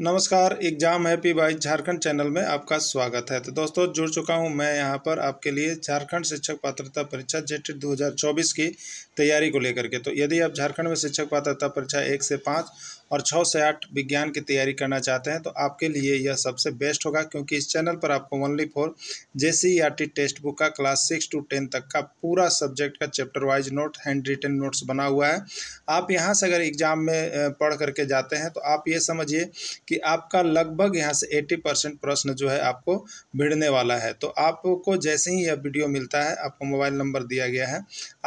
नमस्कार exam happy by Jharkhand channel में आपका स्वागत है तो दोस्तों जुड़ चुका हूं मैं यहां पर आपके लिए झारखंड शिक्षक पात्रता परीक्षा जेट 2024 की तैयारी को लेकर के तो यदि आप झारखंड में शिक्षक पात्रता परीक्षा एक से पाँच और छः से आठ विज्ञान की तैयारी करना चाहते हैं तो आपके लिए यह सबसे बेस्ट होगा क्योंकि इस चैनल पर आपको only for J text book का क्लास सिक्स टू टेन तक का पूरा सब्जेक्ट का chapter wise note hand written notes बना हुआ है आप यहाँ से अगर एग्ज़ाम में पढ़ करके जाते हैं तो आप ये समझिए कि आपका लगभग यहाँ से एट्टी प्रश्न जो है आपको भिड़ने वाला है तो आपको जैसे ही यह वीडियो मिलता है आपको मोबाइल नंबर दिया गया है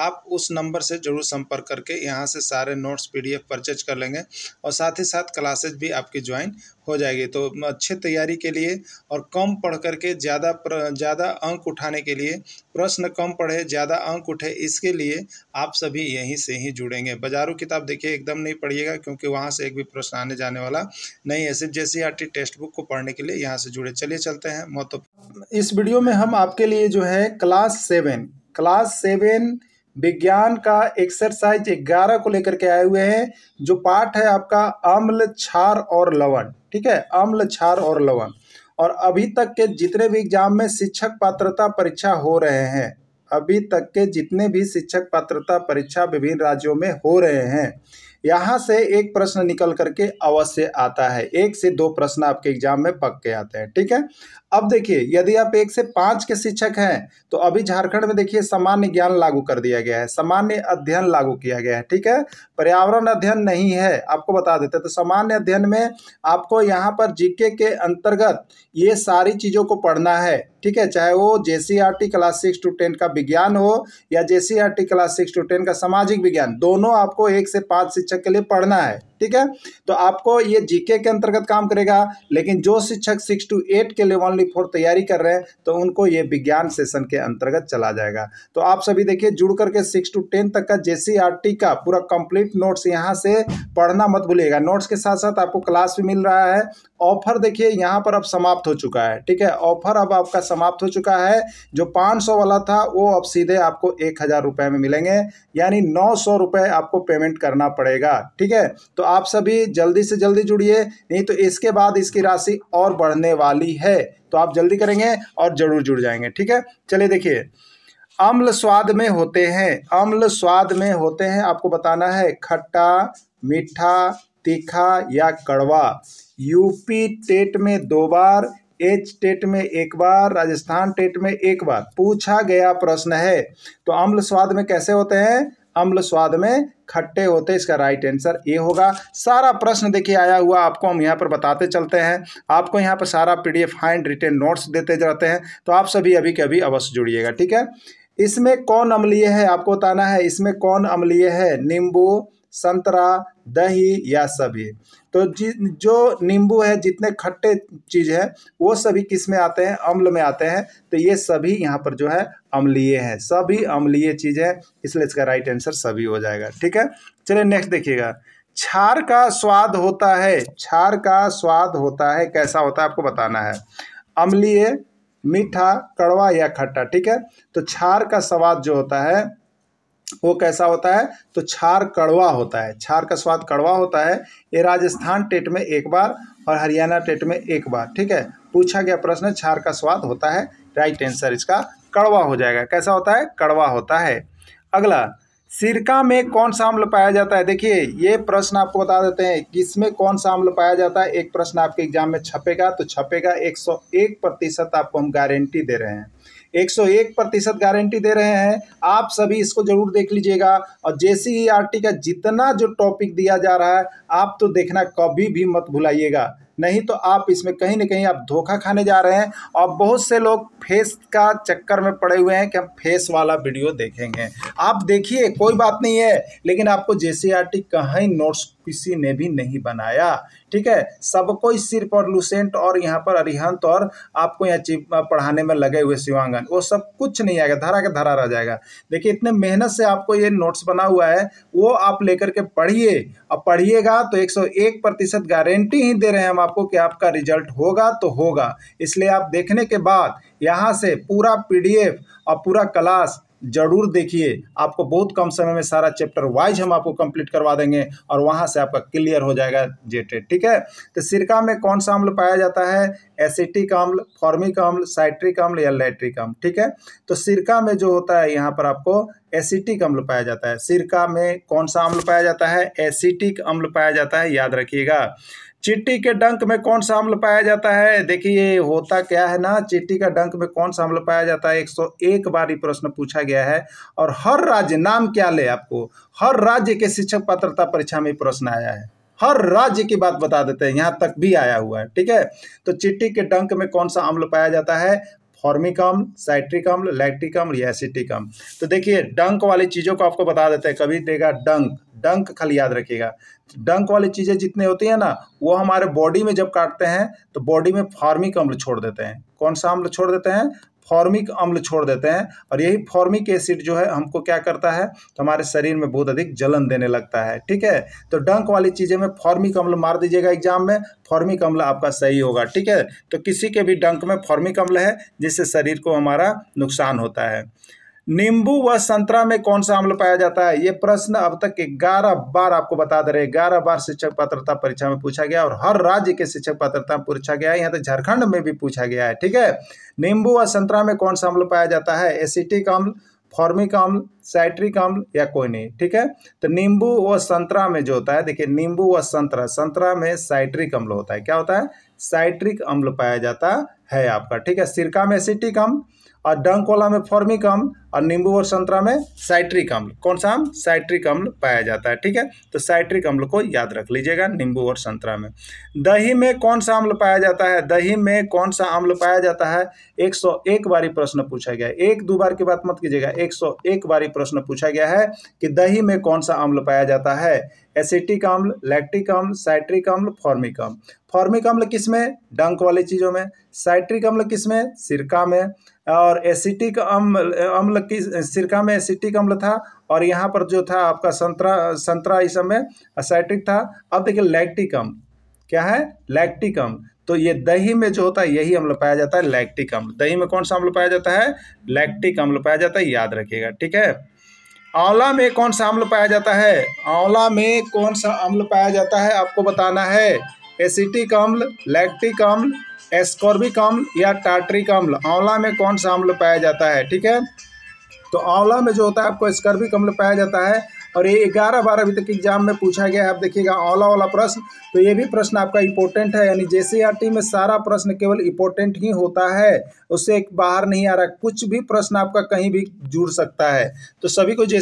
आप उस नंबर से ज़रूर संपर्क करके यहाँ से सारे नोट्स पी परचेज कर लेंगे और और साथ ही साथ क्लासेज भी आपकी ज्वाइन हो जाएगी तो अच्छे तैयारी के लिए और कम पढ़ करके ज़्यादा ज़्यादा अंक उठाने के लिए प्रश्न कम पढ़े ज़्यादा अंक उठे इसके लिए आप सभी यहीं से ही जुड़ेंगे बाजारू किताब देखिए एकदम नहीं पढ़िएगा क्योंकि वहाँ से एक भी प्रश्न आने जाने वाला नहीं है सिर्फ जैसे आर टेक्स्ट बुक को पढ़ने के लिए यहाँ से जुड़े चलिए चलते हैं महत्वपूर्ण इस वीडियो में हम आपके लिए जो है क्लास सेवन क्लास सेवन विज्ञान का एक्सरसाइज ग्यारह को लेकर के आए हुए हैं जो पाठ है आपका अम्ल छार और लवण ठीक है अम्ल छार और लवण और अभी तक के जितने भी एग्जाम में शिक्षक पात्रता परीक्षा हो रहे हैं अभी तक के जितने भी शिक्षक पात्रता परीक्षा विभिन्न राज्यों में हो रहे हैं यहाँ से एक प्रश्न निकल करके अवश्य आता है एक से दो प्रश्न आपके एग्जाम में पक के आते हैं ठीक है अब देखिए यदि आप एक से पाँच के शिक्षक हैं तो अभी झारखंड में देखिए सामान्य ज्ञान लागू कर दिया गया है सामान्य अध्ययन लागू किया गया है ठीक है पर्यावरण अध्ययन नहीं है आपको बता देते तो सामान्य अध्ययन में आपको यहाँ पर जीके के अंतर्गत ये सारी चीज़ों को पढ़ना है ठीक है चाहे वो J class six to ten का विज्ञान हो या J class six to ten का सामाजिक विज्ञान दोनों आपको एक से पाँच शिक्षक शिक्षक के लिए पढ़ना है ठीक है तो आपको ये जीके के अंतर्गत काम करेगा लेकिन जो शिक्षक सिक्स टू एट के लिए ली फोर तैयारी कर रहे हैं तो उनको ये विज्ञान सेशन के अंतर्गत चला जाएगा तो आप सभी देखिए जुड़ करके सिक्स टू टेन तक का जे का पूरा कंप्लीट नोट्स यहाँ से पढ़ना मत भूलिएगा नोट्स के साथ साथ आपको क्लास भी मिल रहा है ऑफर देखिए यहाँ पर अब समाप्त हो चुका है ठीक है ऑफर अब आपका समाप्त हो चुका है जो पाँच वाला था वो अब सीधे आपको एक में मिलेंगे यानी नौ आपको पेमेंट करना पड़ेगा ठीक है तो आप सभी जल्दी से जल्दी जुड़िए नहीं तो इसके बाद इसकी राशि और बढ़ने वाली है तो आप जल्दी करेंगे और जरूर जुड़ जाएंगे ठीक है चलिए देखिए अम्ल स्वाद में होते हैं अम्ल स्वाद में होते हैं आपको बताना है खट्टा मीठा तीखा या कड़वा यूपी टेट में दो बार एच टेट में एक बार राजस्थान टेट में एक बार पूछा गया प्रश्न है तो अम्ल स्वाद में कैसे होते हैं अम्ल स्वाद में खट्टे होते इसका राइट आंसर ए होगा सारा प्रश्न देखिए आया हुआ आपको हम यहाँ पर बताते चलते हैं आपको यहाँ पर सारा P D F hand written notes देते जाते हैं तो आप सभी अभी के अभी अवश्य जुड़िएगा ठीक है इसमें कौन अम्लीय है आपको बताना है इसमें कौन अम्लीय है नींबू संतरा दही या सभी तो जो नींबू है जितने खट्टे चीज़ है वो सभी किस में आते हैं अम्ल में आते हैं तो ये सभी यहाँ पर जो है अम्लीय है सभी अम्लीय चीज़ है इसलिए इसका राइट आंसर सभी हो जाएगा ठीक है चलिए नेक्स्ट देखिएगा छार का स्वाद होता है छार का स्वाद होता है कैसा होता है आपको बताना है अम्लीय मीठा कड़वा या खट्टा ठीक है तो छार का स्वाद जो होता है वो कैसा होता है तो छार कड़वा होता है छार का स्वाद कड़वा होता है ये राजस्थान टेट में एक बार और हरियाणा टेट में एक बार ठीक है पूछा गया प्रश्न छार का स्वाद होता है राइट आंसर इसका कड़वा हो जाएगा कैसा होता है कड़वा होता है अगला सिरका में कौन सा अम्ल पाया जाता है देखिए ये प्रश्न आपको बता देते हैं किसमें कौन सा अम्ल पाया जाता है एक प्रश्न आपके एग्जाम में छपेगा तो छपेगा एक सौ एक प्रतिशत आपको हम गारंटी दे रहे हैं 101 प्रतिशत गारंटी दे रहे हैं आप सभी इसको जरूर देख लीजिएगा और जे का जितना जो टॉपिक दिया जा रहा है आप तो देखना कभी भी मत भुलाइएगा नहीं तो आप इसमें कहीं ना कहीं आप धोखा खाने जा रहे हैं और बहुत से लोग फेस का चक्कर में पड़े हुए हैं कि हम फेस वाला वीडियो देखेंगे आप देखिए कोई बात नहीं है लेकिन आपको जे कहीं नोट्स किसी ने भी नहीं बनाया ठीक है सबको सिर्फ और लुसेंट और यहाँ पर अरिहंत और आपको यहाँ पढ़ाने में लगे हुए शिवांगन वो सब कुछ नहीं आएगा धरा के धरा रह जाएगा देखिए इतने मेहनत से आपको ये नोट्स बना हुआ है वो आप लेकर के पढ़िए और पढ़िएगा तो 101 प्रतिशत गारंटी ही दे रहे हैं हम आपको कि आपका रिजल्ट होगा तो होगा इसलिए आप देखने के बाद यहाँ से पूरा पी और पूरा क्लास ज़रूर देखिए आपको बहुत कम समय में सारा चैप्टर वाइज हम आपको कंप्लीट करवा देंगे और वहाँ से आपका क्लियर हो जाएगा जेटेड ठीक है तो सिरका में कौन सा अम्ल पाया जाता है एसिटिक अम्ल फॉर्मिक अम्ल साइट्रिक अम्ल या लेट्रिक अम्ल ठीक है तो सिरका में जो होता है यहाँ पर आपको एसिटिक अम्ल पाया जाता है सिरका में कौन सा अम्ल पाया जाता है एसिटिक अम्ल पाया जाता है याद रखिएगा चिट्टी के डंक में कौन सा अम्ल पाया जाता है देखिए होता क्या है ना चिट्टी का डंक में कौन सा अम्ल पाया जाता है 101 बार ये प्रश्न पूछा गया है और हर राज्य नाम क्या ले आपको हर राज्य के शिक्षक पात्रता परीक्षा में प्रश्न आया है हर राज्य की बात बता देते हैं यहाँ तक भी आया हुआ है ठीक है तो चिट्टी के डंक में कौन सा अम्ल पाया जाता है फॉर्मिक अम्ल साइट्रिक अम्ल लैक्टिक अम्ल या एसिटिक अम्ल तो देखिए डंक वाली चीज़ों को आपको बता देते हैं कभी देगा डंक डंक खाली याद रखिएगा डंक वाली चीज़ें जितनी होती हैं ना वो हमारे बॉडी में जब काटते हैं तो बॉडी में फॉर्मिक अम्ल छोड़ देते हैं कौन सा अम्ल छोड़ देते हैं फॉर्मिक अम्ल छोड़ देते हैं और यही फॉर्मिक एसिड जो है हमको क्या करता है तो हमारे शरीर में बहुत अधिक जलन देने लगता है ठीक है तो डंक वाली चीज़ें में फॉर्मिक अम्ल मार दीजिएगा एग्जाम में फॉर्मिक अम्ल आपका सही होगा ठीक है तो किसी के भी डंक में फॉर्मिक अम्ल है जिससे शरीर को हमारा नुकसान होता है नींबू व संतरा में कौन सा अम्ल पाया जाता है ये प्रश्न अब तक ग्यारह बार आपको बता दे रहे ग्यारह बार शिक्षक पात्रता परीक्षा में पूछा गया और हर राज्य के शिक्षक पात्रता में पूछा गया है यहाँ तक झारखंड में भी पूछा गया है ठीक है नींबू व संतरा में कौन सा अम्ल पाया जाता है एसिटिक अम्ल फॉर्मिक अम्ल साइट्रिक अम्ल या कोई नहीं ठीक है तो नींबू व संतरा में जो होता है देखिए नींबू व संतरा संतरा में साइट्रिक अम्ल होता है क्या होता है साइट्रिक अम्ल पाया जाता है आपका ठीक है सिरका में एसिटिक अम्ल और डंकोला में फॉर्मिक अम्ल और नींबू और संतरा में साइट्रिक अम्ल कौन सा आम साइट्रिक अम्ल पाया जाता है ठीक है तो साइट्रिक अम्ल को याद रख लीजिएगा नींबू और संतरा में दही में कौन सा अम्ल पाया जाता है दही में कौन सा अम्ल पाया जाता है एक सौ एक बारी प्रश्न पूछा गया एक दो बार की बात मत कीजिएगा एक सौ एक बारी प्रश्न पूछा गया है कि दही में कौन सा अम्ल पाया जाता है एसिटिक अम्ल लैक्टिक अम्ल साइट्रिक अम्ल फॉर्मिक अम्ल फॉर्मिक अम्ल किस में डंक वाली चीज़ों में साइट्रिक अम्ल किस में सिरका में और एसिटिक अम्ल अम्ल मतलब कि सिरका में एसिटिक अम्ल था और यहाँ पर जो था आपका संतरा संतरा इस समय असैटिक था अब देखिए लैक्टिक अम्ल क्या है लैक्टिक अम्ल तो ये दही में जो होता है यही अम्ल पाया जाता है लैक्टिक अम्ल दही में कौन सा अम्ल पाया जाता है लैक्टिक अम्ल पाया जाता है याद रखिएगा ठीक है आंवला में कौन सा अम्ल पाया जाता है आंवला में कौन सा अम्ल पाया जाता है आपको बताना है एसिटिक अम्ल लैक्टिक अम्ल एस्कॉर्बिक अम्ल या टार्ट्रिक अम्ल आंवला में कौन सा अम्ल पाया जाता है ठीक है तो आंवला में जो होता है आपको स्कर भी पाया जाता है और ये ग्यारह अभी तक एग्जाम में पूछा गया है आप देखिएगा आंवला वाला प्रश्न तो ये भी प्रश्न आपका इंपॉर्टेंट है यानी जे में सारा प्रश्न केवल इंपॉर्टेंट ही होता है उससे बाहर नहीं आ रहा कुछ भी प्रश्न आपका कहीं भी जुड़ सकता है तो सभी को जे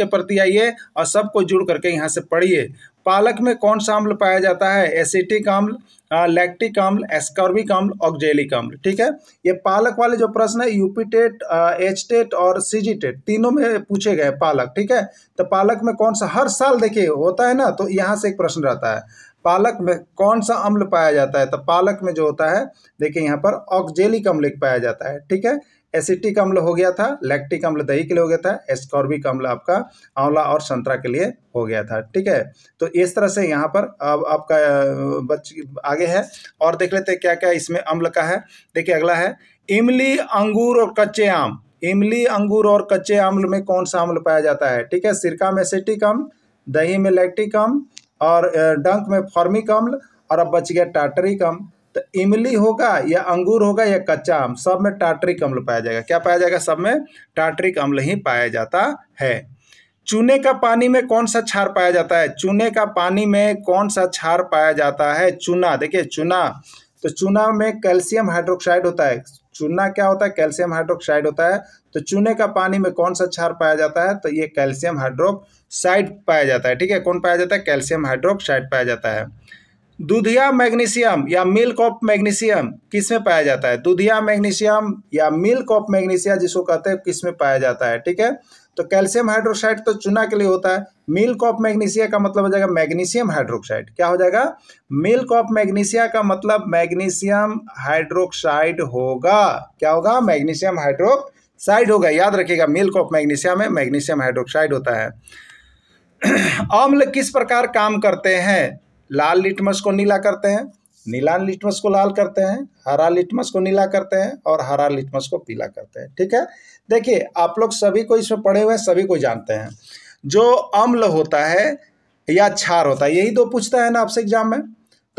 के प्रति आइए और सबको जुड़ करके यहाँ से पढ़िए पालक में कौन सा अम्ल पाया जाता है एसिटिक अम्ल लैक्टिक अम्ल एस्कॉर्बिक अम्ल ऑक्जेलिक अम्ल ठीक है ये पालक वाले जो प्रश्न है यूपी टेट एच टेट और सी जी टेट तीनों में पूछे गए पालक ठीक है तो पालक में कौन सा हर साल देखिए होता है ना तो यहाँ से एक प्रश्न रहता है पालक में कौन सा अम्ल पाया जाता है तो पालक में जो होता है देखिए यहाँ पर ऑक्जेलिक अम्ल पाया जाता है ठीक है एसिटिक अम्ल हो गया था लैक्टिक अम्ल दही के लिए हो गया था एस्कॉर्बिक अम्ल आपका आंवला और संतरा के लिए हो गया था ठीक है तो इस तरह से यहाँ पर अब आपका बच आगे है और देख लेते हैं क्या क्या इसमें अम्ल का है देखिए अगला है इमली अंगूर और कच्चे आम इमली अंगूर और कच्चे आम्ल में कौन सा अम्ल पाया जाता है ठीक है सिरका में एसिटिक अम्ल दही में लैक्टिक अम्ल और डंक में फॉर्मिक अम्ल और अब बच गया टाटरिक अम्ल तो इमली होगा या अंगूर होगा या कच्चा आम सब में टाटरिक अम्ल पाया जाएगा क्या पाया जाएगा सब में टाटरिक अम्ल ही पाया जाता है चूने का पानी में कौन सा क्षार पाया जाता है चूने का पानी में कौन सा क्षार पाया जाता है चूना देखिए चूना तो चूना में कैल्शियम हाइड्रोक्साइड होता है चूना क्या होता है कैल्शियम हाइड्रोक्साइड होता है तो चूने का पानी में कौन सा क्षार पाया जाता है तो ये कैल्शियम हाइड्रोक्साइड पाया जाता है ठीक है कौन पाया जाता है कैल्शियम हाइड्रोक्साइड पाया जाता है दुधिया मैग्नीशियम या मिल्क ऑफ मैग्नीशियम किस में पाया जाता है दुधिया मैग्नीशियम या मिल्क ऑफ मैग्नीशिया जिसको कहते हैं किस में पाया जाता है ठीक है तो कैल्शियम हाइड्रोक्साइड तो चूना के लिए होता है मिल्क ऑफ मैग्नीशिया का मतलब हो जाएगा मैग्नीशियम हाइड्रोक्साइड क्या हो जाएगा मिल्क ऑफ मैग्नीशिया का मतलब मैग्नीशियम हाइड्रोक्साइड होगा क्या होगा मैग्नीशियम हाइड्रोक्साइड होगा याद रखिएगा मिल्क ऑफ मैग्नीशिया में मैग्नीशियम हाइड्रोक्साइड होता है अम्ल किस प्रकार काम करते हैं लाल लिटमस को नीला करते हैं नीला लिटमस को लाल करते हैं हरा लिटमस को नीला करते हैं और हरा लिटमस को पीला करते हैं ठीक है देखिए आप लोग सभी को इसमें पढ़े हुए हैं सभी को जानते हैं जो अम्ल होता है या क्षार होता है यही तो पूछता है ना आपसे एग्जाम में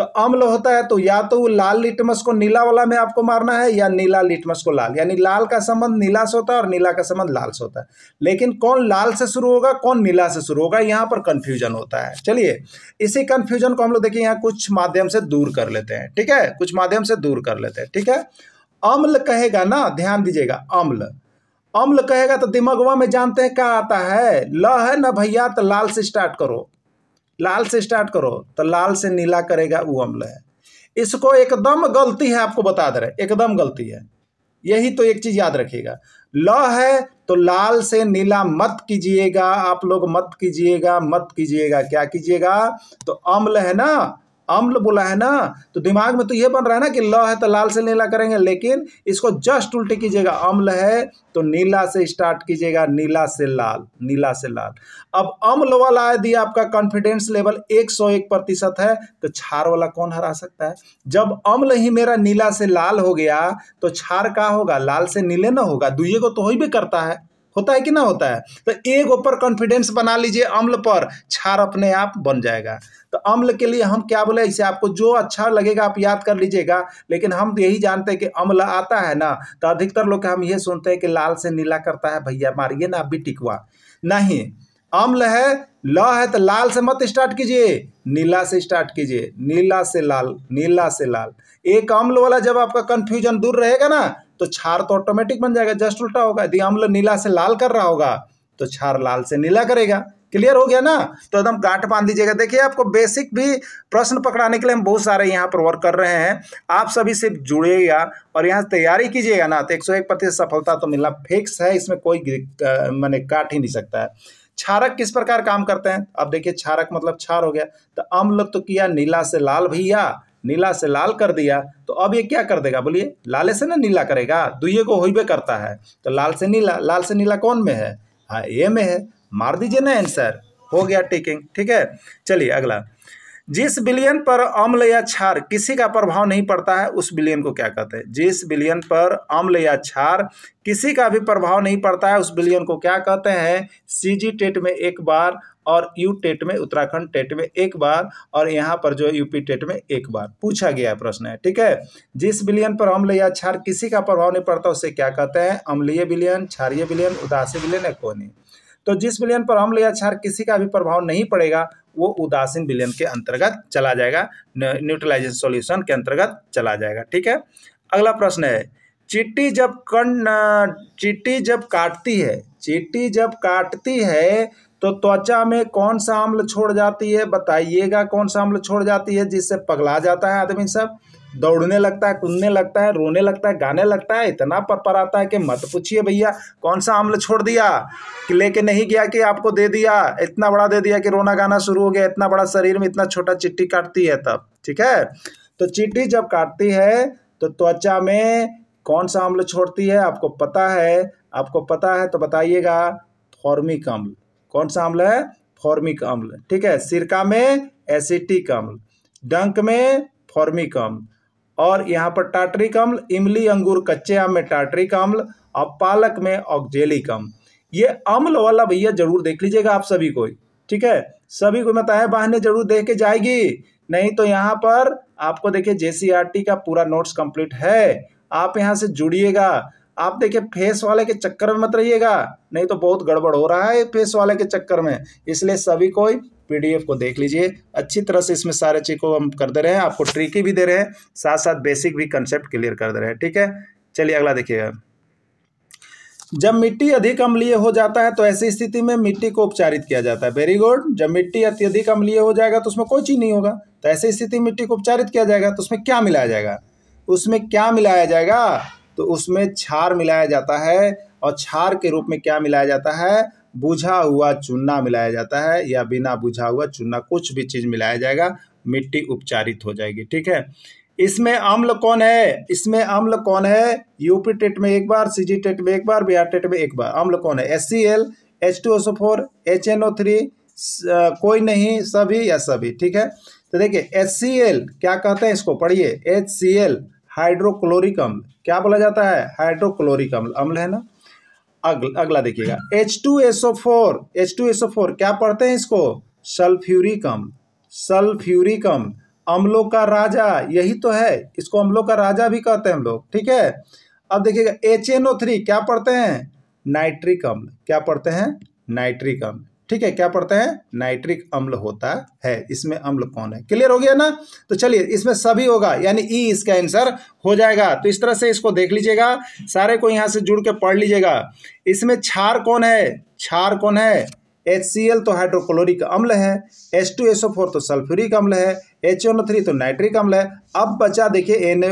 तो अम्ल होता है तो या तो वो लाल लिटमस को नीला वाला में आपको मारना है या नीला लिटमस को लाल यानी लाल का संबंध नीला से होता है और नीला का संबंध लाल से होता है लेकिन कौन लाल से शुरू होगा कौन नीला से शुरू होगा यहाँ पर कन्फ्यूजन होता है चलिए इसी कन्फ्यूजन को हम लोग देखिए यहाँ कुछ माध्यम से दूर कर लेते हैं ठीक है कुछ माध्यम से दूर कर लेते हैं ठीक है अम्ल कहेगा ना ध्यान दीजिएगा अम्ल अम्ल कहेगा तो दिमागवा में जानते हैं क्या आता है ल है ना भैया तो लाल से स्टार्ट करो लाल से स्टार्ट करो तो लाल से नीला करेगा वो अम्ल है इसको एकदम गलती है आपको बता दे रहे एकदम गलती है यही तो एक चीज याद रखिएगा ल है तो लाल से नीला मत कीजिएगा आप लोग मत कीजिएगा मत कीजिएगा क्या कीजिएगा तो अम्ल है ना अम्ल बोला है ना तो दिमाग में तो ये बन रहा है ना कि ल है तो लाल से नीला करेंगे लेकिन इसको जस्ट उल्टे कीजिएगा अम्ल है तो नीला से स्टार्ट कीजिएगा नीला से लाल नीला से लाल अब अम्ल वाला यदि आपका कॉन्फिडेंस लेवल 101 प्रतिशत है तो छार वाला कौन हरा सकता है जब अम्ल ही मेरा नीला से लाल हो गया तो छार का होगा लाल से नीले ना होगा दुए को तो ही भी करता है होता है कि ना होता है तो एक ऊपर कॉन्फिडेंस बना लीजिए अम्ल पर छार अपने आप बन जाएगा तो अम्ल के लिए हम क्या बोले इसे आपको जो अच्छा लगेगा आप याद कर लीजिएगा लेकिन हम यही जानते हैं कि अम्ल आता है ना तो अधिकतर लोग हम ये सुनते हैं कि लाल से नीला करता है भैया मारिए ना अभी टिकवा नहीं अम्ल है ल है तो लाल से मत स्टार्ट कीजिए नीला से स्टार्ट कीजिए नीला से लाल नीला से लाल एक अम्ल वाला जब आपका कन्फ्यूजन दूर रहेगा ना तो छार तो ऑटोमेटिक बन जाएगा जस्ट उल्टा होगा यदि अम्ल नीला से लाल कर रहा होगा तो छार लाल से नीला करेगा क्लियर हो गया ना तो एकदम गांठ बांध दीजिएगा देखिए आपको बेसिक भी प्रश्न पकड़ाने के लिए हम बहुत सारे यहाँ पर वर्क कर रहे हैं आप सभी सिर्फ जुड़िएगा और यहाँ तैयारी कीजिएगा ना तो एक सौ एक प्रतिशत सफलता तो मिलना फिक्स है इसमें कोई मैंने काट ही नहीं सकता है छारक किस प्रकार काम करते हैं अब देखिए छारक मतलब छार हो गया तो अम्ल तो किया नीला से लाल भैया नीला से लाल कर दिया तो अब ये क्या कर देगा बोलिए लाले से ना नीला करेगा दुइये को होइबे करता है तो लाल से नीला लाल से नीला कौन में है हाँ ए में है मार दीजिए ना आंसर हो गया टिकिंग ठीक है चलिए अगला जिस बिलियन पर अम्ल या क्षार किसी का प्रभाव नहीं पड़ता है उस बिलियन को क्या कहते हैं जिस बिलियन पर अम्ल या क्षार किसी का भी प्रभाव नहीं पड़ता है उस बिलियन को क्या कहते हैं सीजी टेट में एक बार और यू टेट में उत्तराखंड टेट में एक बार और यहाँ पर जो यूपी टेट में एक बार पूछा गया प्रश्न है ठीक है जिस बिलियन पर अम्ल या क्षार किसी का प्रभाव नहीं पड़ता उसे क्या कहते हैं अम्लीय बिलियन क्षारीय बिलियन उदासी बिलियन या कोनी तो जिस विलयन पर अम्ल या क्षार किसी का भी प्रभाव नहीं पड़ेगा वो उदासीन विलयन के अंतर्गत चला जाएगा न्यूट्रलाइजेशन सॉल्यूशन के अंतर्गत चला जाएगा ठीक है अगला प्रश्न है चीटी जब कण चीटी जब काटती है चीटी जब काटती है तो त्वचा में कौन सा अम्ल छोड़ जाती है बताइएगा कौन सा अम्ल छोड़ जाती है जिससे पगला जाता है आदमी सब दौड़ने लगता है कूदने लगता है रोने लगता है गाने लगता है इतना पर आता है कि मत पूछिए भैया कौन सा अम्ल छोड़ दिया कि लेके नहीं गया कि आपको दे दिया इतना बड़ा दे दिया कि रोना गाना शुरू हो गया इतना बड़ा शरीर में इतना छोटा चिट्टी काटती है तब ठीक है तो चिट्टी जब काटती है तो त्वचा में कौन सा अम्ल छोड़ती है आपको पता है आपको पता है तो बताइएगा फॉर्मिक अम्ल कौन सा अम्ल है फॉर्मिक अम्ल ठीक है सिरका में एसिटिक अम्ल डंक में फॉर्मिक अम्ल और यहाँ पर टाटरिक अम्ल इमली अंगूर कच्चे आम में टाटरिक अम्ल और पालक में ऑक्जेलिक अम्ल ये अम्ल वाला भैया जरूर देख लीजिएगा आप सभी को ठीक है सभी को बताएं बहने जरूर देख के जाएगी नहीं तो यहाँ पर आपको देखिए जे का पूरा नोट्स कंप्लीट है आप यहाँ से जुड़िएगा आप देखिए फेस वाले के चक्कर में मत रहिएगा नहीं तो बहुत गड़बड़ हो रहा है फेस वाले के चक्कर में इसलिए सभी कोई पीडीएफ को देख लीजिए अच्छी तरह से इसमें सारे चीज़ को हम कर दे रहे हैं आपको ट्रिकी भी दे रहे हैं साथ साथ बेसिक भी कंसेप्ट क्लियर कर दे रहे हैं ठीक है चलिए अगला देखिएगा जब मिट्टी अधिक अम्लीय हो जाता है तो ऐसी स्थिति में मिट्टी को उपचारित किया जाता है वेरी गुड जब मिट्टी अत्यधिक अम्लीय हो जाएगा तो उसमें कोई चीज नहीं होगा तो ऐसी स्थिति में मिट्टी को उपचारित किया जाएगा तो उसमें क्या मिलाया जाएगा उसमें क्या मिलाया जाएगा तो उसमें क्षार मिलाया जाता है और क्षार के रूप में क्या मिलाया जाता है बुझा हुआ चूना मिलाया जाता है या बिना बुझा हुआ चूना कुछ भी चीज़ मिलाया जाएगा मिट्टी उपचारित हो जाएगी ठीक है इसमें अम्ल कौन है इसमें अम्ल कौन है यूपी टेट में एक बार सीजी टेट में एक बार बिहार टेट में एक बार अम्ल कौन है S C L H two S four H N O three कोई नहीं सभी या सभी ठीक है तो देखिए एच सी एल क्या कहते हैं इसको पढ़िए एच सी एल हाइड्रोक्लोरिक अम्ल क्या बोला जाता है हाइड्रोक्लोरिक अम्ल अम्ल है ना अगला अगला देखिएगा H two S O four H two S O four क्या पढ़ते हैं इसको सल्फ्यूरिकम सल्फ्यूरिकम सल्फ्यूरिक अम्लों का राजा यही तो है इसको अम्लों का राजा भी कहते हैं हम लोग ठीक है अब देखिएगा एच एन ओ थ्री क्या पढ़ते हैं नाइट्रिकम क्या पढ़ते हैं नाइट्रिकम ठीक है क्या पढ़ते हैं नाइट्रिक अम्ल होता है इसमें अम्ल कौन है क्लियर हो गया ना तो चलिए इसमें सभी होगा यानी ई e इसका आंसर हो जाएगा तो इस तरह से इसको देख लीजिएगा सारे को यहां से जुड़ के पढ़ लीजिएगा इसमें छार कौन है छार कौन है HCl तो हाइड्रोक्लोरिक अम्ल है एच टू फोर तो सल्फ्यूरिक अम्ल है एच थ्री तो नाइट्रिक अम्ल है अब बचा देखिए एन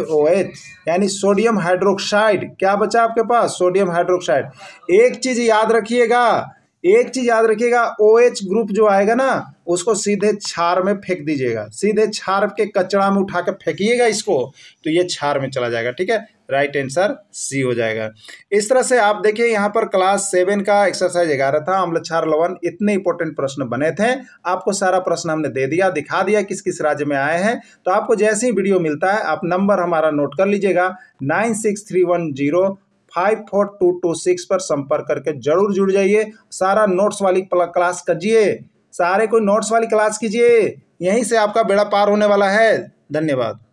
यानी सोडियम हाइड्रोक्साइड क्या बचा आपके पास सोडियम हाइड्रोक्साइड एक चीज़ याद रखिएगा एक चीज याद रखिएगा ओ एच ग्रुप जो आएगा ना उसको सीधे छार में फेंक दीजिएगा सीधे छार के कचरा में उठा के फेंकिएगा इसको तो ये छार में चला जाएगा ठीक है राइट आंसर सी हो जाएगा इस तरह से आप देखिए यहाँ पर क्लास सेवन का एक्सरसाइज ग्यारह था अम्ल छार लवन इतने इंपॉर्टेंट प्रश्न बने थे आपको सारा प्रश्न हमने दे दिया दिखा दिया किस किस राज्य में आए हैं तो आपको जैसे ही वीडियो मिलता है आप नंबर हमारा नोट कर लीजिएगा nine six three one zero five four two two six पर संपर्क करके जरूर जुड़ जाइए सारा नोट्स वाली क्लास कीजिए सारे कोई नोट्स वाली क्लास कीजिए यहीं से आपका बेड़ा पार होने वाला है धन्यवाद